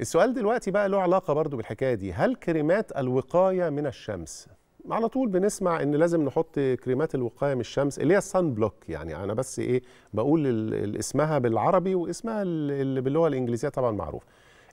السؤال دلوقتي بقى له علاقه برضو بالحكايه دي هل كريمات الوقايه من الشمس على طول بنسمع ان لازم نحط كريمات الوقايه من الشمس اللي هي الصن بلوك يعني انا بس ايه بقول اسمها بالعربي واسمها اللي باللغه الانجليزيه طبعا معروف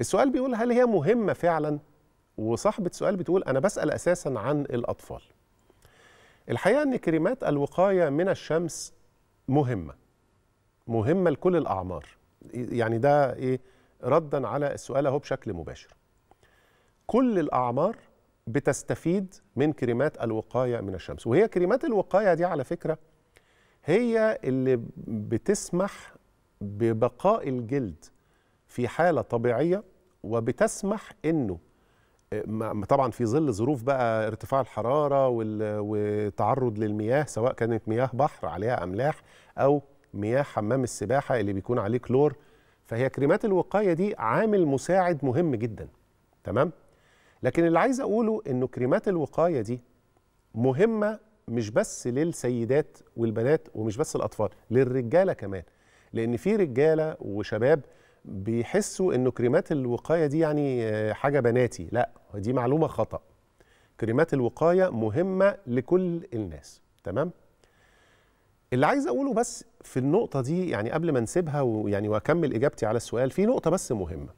السؤال بيقول هل هي مهمه فعلا وصاحبه السؤال بتقول انا بسال اساسا عن الاطفال الحقيقه ان كريمات الوقايه من الشمس مهمه مهمه لكل الاعمار يعني ده ايه ردا على السؤال اهو بشكل مباشر كل الاعمار بتستفيد من كريمات الوقايه من الشمس وهي كريمات الوقايه دي على فكره هي اللي بتسمح ببقاء الجلد في حاله طبيعيه وبتسمح انه طبعا في ظل ظروف بقى ارتفاع الحراره والتعرض للمياه سواء كانت مياه بحر عليها املاح او مياه حمام السباحه اللي بيكون عليه كلور فهي كريمات الوقايه دي عامل مساعد مهم جدا تمام لكن اللي عايز اقوله انه كريمات الوقايه دي مهمه مش بس للسيدات والبنات ومش بس الاطفال للرجاله كمان لان في رجاله وشباب بيحسوا انه كريمات الوقايه دي يعني آه، حاجه بناتي لا دي معلومه خطا كريمات الوقايه مهمه لكل الناس تمام اللي عايز اقوله بس في النقطه دي يعني قبل ما نسيبها ويعني واكمل اجابتي على السؤال في نقطه بس مهمه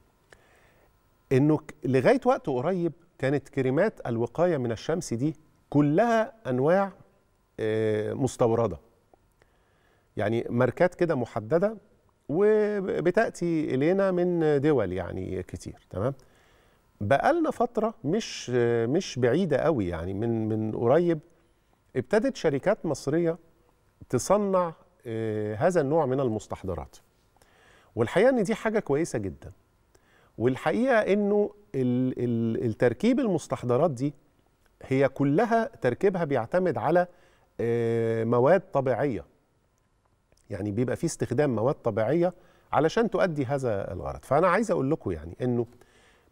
انه لغايه وقت قريب كانت كريمات الوقايه من الشمس دي كلها انواع آه، مستورده يعني ماركات كده محدده وبتاتي الينا من دول يعني كتير تمام بقالنا فتره مش مش بعيده قوي يعني من من قريب ابتدت شركات مصريه تصنع آه، هذا النوع من المستحضرات والحقيقه ان دي حاجه كويسه جدا والحقيقه انه التركيب المستحضرات دي هي كلها تركيبها بيعتمد على آه، مواد طبيعيه يعني بيبقى في استخدام مواد طبيعيه علشان تؤدي هذا الغرض فانا عايز اقول لكم يعني انه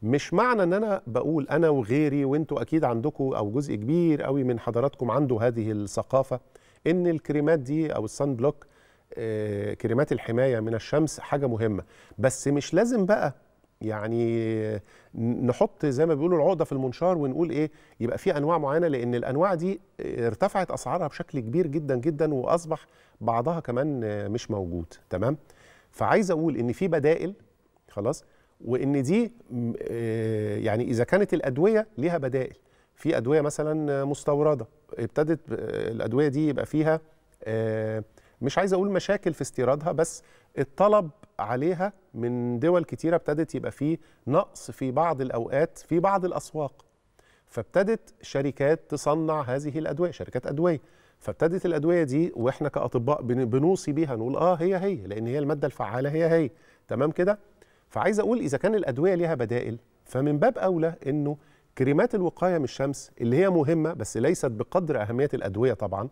مش معنى ان انا بقول انا وغيري وانتوا اكيد عندكم او جزء كبير قوي من حضراتكم عنده هذه الثقافه ان الكريمات دي او الصن بلوك آه، كريمات الحمايه من الشمس حاجه مهمه بس مش لازم بقى يعني نحط زي ما بيقولوا العقده في المنشار ونقول ايه يبقى في انواع معينه لان الانواع دي آه، ارتفعت اسعارها بشكل كبير جدا جدا واصبح بعضها كمان آه، مش موجود تمام فعايز اقول ان في بدائل خلاص وان دي يعني اذا كانت الادويه ليها بدائل في ادويه مثلا مستورده ابتدت الادويه دي يبقى فيها آه، مش عايز اقول مشاكل في استيرادها بس الطلب عليها من دول كتيره ابتدت يبقى فيه نقص في بعض الاوقات في بعض الاسواق فابتدت شركات تصنع هذه الادويه شركات ادويه فابتدت الادويه دي واحنا كاطباء بنوصي بيها نقول اه هي هي لان هي الماده الفعاله هي هي تمام كده فعايز اقول اذا كان الادويه ليها بدائل فمن باب اولى انه كريمات الوقايه من الشمس اللي هي مهمه بس ليست بقدر اهميه الادويه طبعا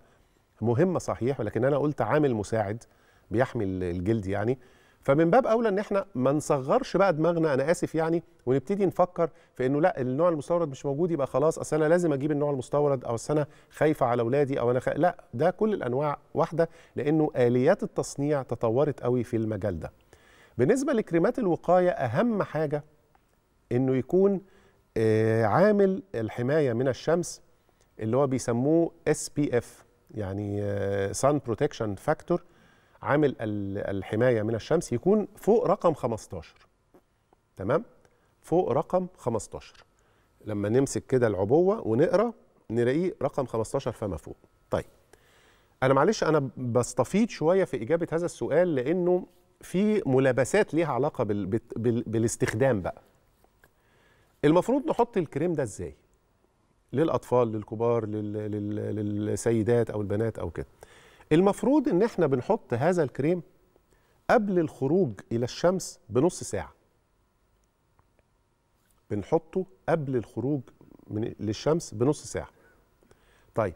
مهمه صحيح ولكن انا قلت عامل مساعد بيحمي الجلد يعني فمن باب اولى ان احنا ما نصغرش بقى دماغنا انا اسف يعني ونبتدي نفكر في انه لا النوع المستورد مش موجود يبقى خلاص اصل انا لازم اجيب النوع المستورد او انا خايفه على اولادي او انا خ... لا ده كل الانواع واحده لانه اليات التصنيع تطورت قوي في المجال ده بالنسبه لكريمات الوقايه اهم حاجه انه يكون آه، عامل الحمايه من الشمس اللي هو بيسموه اس بي اف يعني سان بروتكشن فاكتور عامل الحمايه من الشمس يكون فوق رقم 15 تمام فوق رقم 15 لما نمسك كده العبوه ونقرا نلاقيه رقم 15 فما فوق طيب انا معلش انا بستفيض شويه في اجابه هذا السؤال لانه في ملابسات ليها علاقه بالاستخدام بقى المفروض نحط الكريم ده ازاي للاطفال للكبار لل... لل... للسيدات او البنات او كده المفروض ان احنا بنحط هذا الكريم قبل الخروج الى الشمس بنص ساعه بنحطه قبل الخروج من للشمس بنص ساعه طيب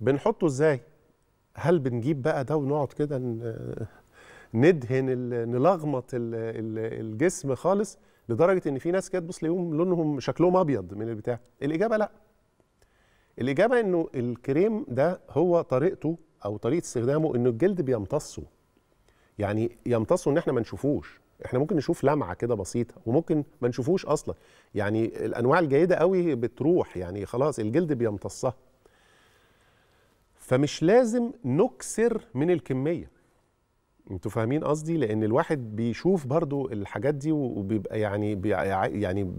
بنحطه ازاي هل بنجيب بقى ده ونقعد كده ندهن نلغمط الجسم خالص لدرجه ان في ناس كانت تبص ليهم لونهم شكلهم ابيض من البتاع الاجابه لا الاجابه انه الكريم ده هو طريقته او طريقه استخدامه انه الجلد بيمتصه يعني يمتصه ان احنا ما نشوفوش احنا ممكن نشوف لمعه كده بسيطه وممكن ما نشوفوش اصلا يعني الانواع الجيده قوي بتروح يعني خلاص الجلد بيمتصها فمش لازم نكسر من الكميه انتوا فاهمين قصدي لان الواحد بيشوف برضو الحاجات دي وبيبقى يعني يعني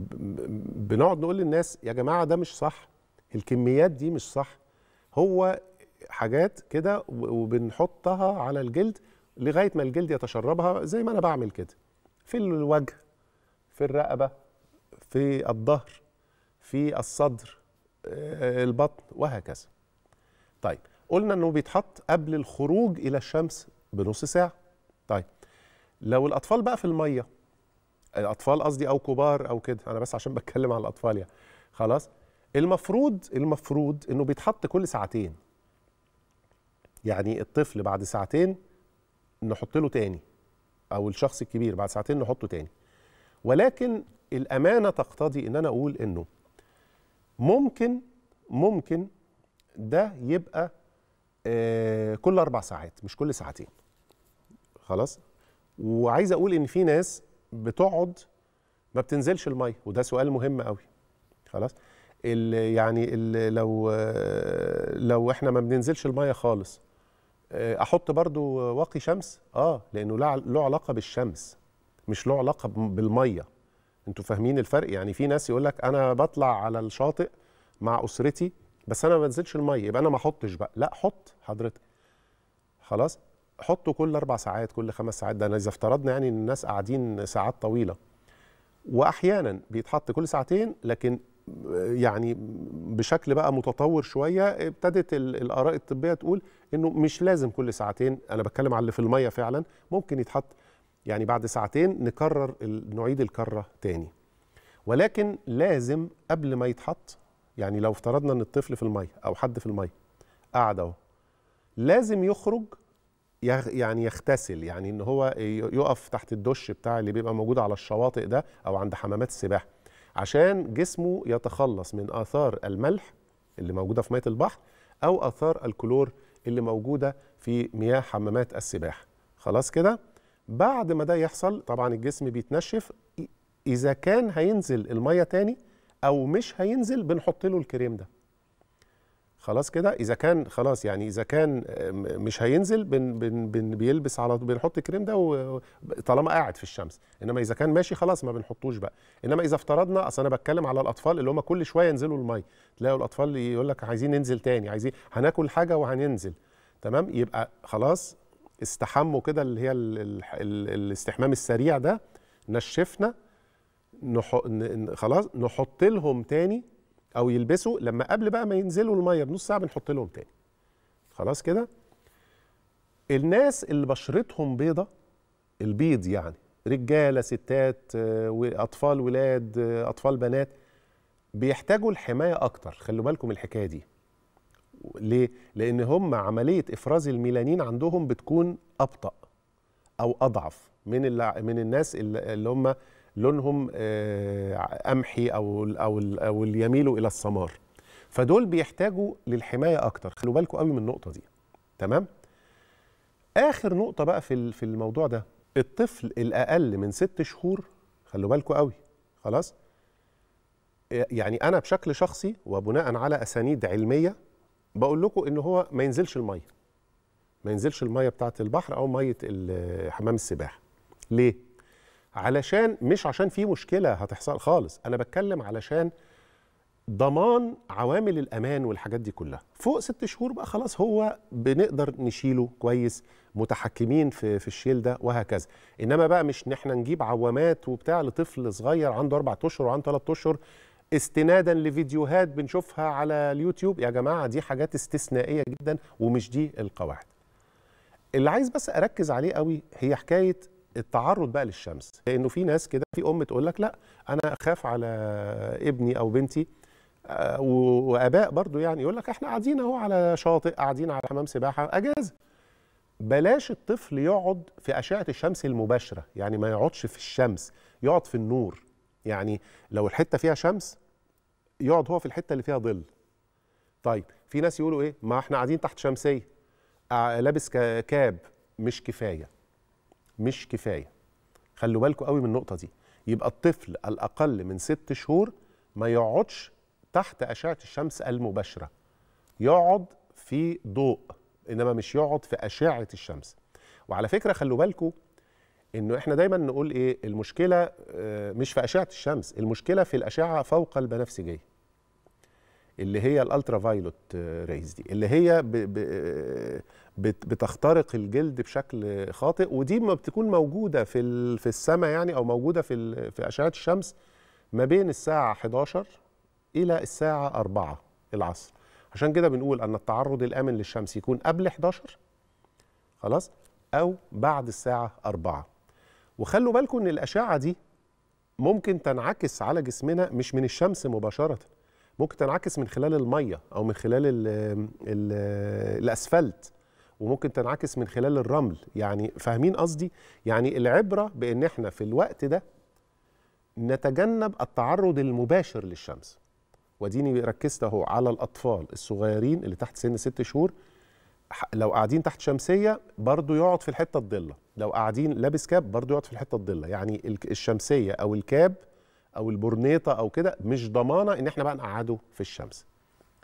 بنقعد نقول للناس يا جماعه ده مش صح الكميات دي مش صح هو حاجات كده وبنحطها على الجلد لغايه ما الجلد يتشربها زي ما انا بعمل كده في الوجه في الرقبه في الظهر في الصدر آه، البطن وهكذا طيب قلنا انه بيتحط قبل الخروج الى الشمس بنص ساعه طيب لو الاطفال بقى في الميه الاطفال قصدي او كبار او كده انا بس عشان بتكلم عن الاطفال يعني خلاص المفروض المفروض انه بيتحط كل ساعتين يعني الطفل بعد ساعتين نحط له تاني او الشخص الكبير بعد ساعتين نحطه تاني ولكن الامانه تقتضي ان انا اقول انه ممكن ممكن ده يبقى آه، كل اربع ساعات مش كل ساعتين خلاص وعايز اقول ان في ناس بتقعد ما بتنزلش الميه وده سؤال مهم قوي خلاص يعني لو لو احنا ما بننزلش الميه خالص آه، احط برضو واقي شمس اه لانه له علاقه بالشمس مش له علاقه بالميه انتوا فاهمين الفرق يعني في ناس يقول لك انا بطلع على الشاطئ مع اسرتي بس انا ما بنزلش الميه يبقى انا ما احطش بقى لا حط حضرتك خلاص حطه كل اربع ساعات كل خمس ساعات ده أنا اذا افترضنا يعني ان الناس قاعدين ساعات طويله واحيانا بيتحط كل ساعتين لكن يعني بشكل بقى متطور شويه ابتدت الاراء الطبيه تقول انه مش لازم كل ساعتين انا بتكلم على اللي في الميه فعلا ممكن يتحط يعني بعد ساعتين نكرر نعيد الكره تاني ولكن لازم قبل ما يتحط يعني لو افترضنا ان الطفل في الميه او حد في الميه قعد اهو لازم يخرج يعني يغتسل يعني ان هو يقف تحت الدش بتاع اللي بيبقى موجود على الشواطئ ده او عند حمامات السباحه عشان جسمه يتخلص من اثار الملح اللي موجوده في ميه البحر او اثار الكلور اللي موجوده في مياه حمامات السباحه خلاص كده بعد ما ده يحصل طبعا الجسم بيتنشف اذا كان هينزل الميه تاني او مش هينزل بنحط له الكريم ده خلاص كده اذا كان خلاص يعني اذا كان مش هينزل بن بن بن بيلبس على بنحط الكريم ده طالما قاعد في الشمس انما اذا كان ماشي خلاص ما بنحطوش بقى انما اذا افترضنا اصل انا بتكلم على الاطفال اللي هم كل شويه ينزلوا الميه تلاقوا الاطفال يقول لك عايزين ننزل تاني عايزين هناكل حاجه وهننزل تمام يبقى خلاص استحموا كده اللي هي الـ الـ الـ الاستحمام السريع ده نشفنا نح... خلاص نحط لهم تاني او يلبسوا لما قبل بقى ما ينزلوا الميه بنص ساعه بنحط لهم تاني خلاص كده الناس اللي بشرتهم بيضه البيض يعني رجاله ستات آه، واطفال ولاد آه، اطفال بنات بيحتاجوا الحمايه اكتر خلوا بالكم الحكايه دي ليه لان هم عمليه افراز الميلانين عندهم بتكون ابطا او اضعف من من الناس اللي هم لونهم آه، قمحي او او او يميلوا الى السمار فدول بيحتاجوا للحمايه اكتر خلوا بالكم قوي من النقطه دي تمام اخر نقطه بقى في في الموضوع ده الطفل الاقل من ست شهور خلوا بالكم قوي خلاص آه، يعني انا بشكل شخصي وبناء على اسانيد علميه بقول لكم ان هو ما ينزلش الميه ما ينزلش الميه بتاعه البحر او ميه حمام السباحه ليه علشان مش عشان في مشكله هتحصل خالص انا بتكلم علشان ضمان عوامل الامان والحاجات دي كلها فوق ست شهور بقى خلاص هو بنقدر نشيله كويس متحكمين في في الشيل ده وهكذا انما بقى مش ان احنا نجيب عوامات وبتاع لطفل صغير عنده اربع اشهر وعنده ثلاث اشهر استنادا لفيديوهات بنشوفها على اليوتيوب يا جماعه دي حاجات استثنائيه جدا ومش دي القواعد اللي عايز بس اركز عليه قوي هي حكايه التعرض بقى للشمس لانه في ناس كده في ام تقول لك لا انا اخاف على ابني او بنتي آه، واباء برضو يعني يقول لك احنا قاعدين اهو على شاطئ قاعدين على حمام سباحه اجازه بلاش الطفل يقعد في اشعه الشمس المباشره يعني ما يقعدش في الشمس يقعد في النور يعني لو الحته فيها شمس يقعد هو في الحته اللي فيها ظل طيب في ناس يقولوا ايه ما احنا قاعدين تحت شمسيه آه، لابس كاب مش كفايه مش كفايه خلوا بالكم قوي من النقطه دي يبقى الطفل الاقل من ست شهور ما يقعدش تحت اشعه الشمس المباشره يقعد في ضوء انما مش يقعد في اشعه الشمس وعلى فكره خلوا بالكم انه احنا دايما نقول ايه المشكله آه، مش في اشعه الشمس المشكله في الاشعه فوق البنفسجيه اللي هي الالترا فايلوت ريز دي اللي هي ب ب بتخترق الجلد بشكل خاطئ ودي ما بتكون موجوده في في السماء يعني او موجوده في في اشعه الشمس ما بين الساعه 11 الى الساعه 4 العصر عشان كده بنقول ان التعرض الامن للشمس يكون قبل 11 خلاص او بعد الساعه 4 وخلوا بالكم ان الاشعه دي ممكن تنعكس على جسمنا مش من الشمس مباشره ممكن تنعكس من خلال الميه او من خلال الـ الـ الاسفلت وممكن تنعكس من خلال الرمل يعني فاهمين قصدي يعني العبره بان احنا في الوقت ده نتجنب التعرض المباشر للشمس وديني ركزت اهو على الاطفال الصغيرين اللي تحت سن ست شهور لو قاعدين تحت شمسيه برضو يقعد في الحته الضله لو قاعدين لابس كاب برضو يقعد في الحته الضله يعني الشمسيه او الكاب او البرنيطه او كده مش ضمانه ان احنا بقى نقعده في الشمس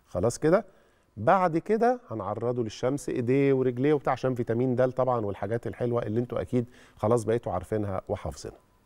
خلاص كده بعد كده هنعرضه للشمس ايديه ورجليه وبتاع عشان فيتامين د طبعا والحاجات الحلوه اللي انتوا اكيد خلاص بقيتوا عارفينها وحافظينها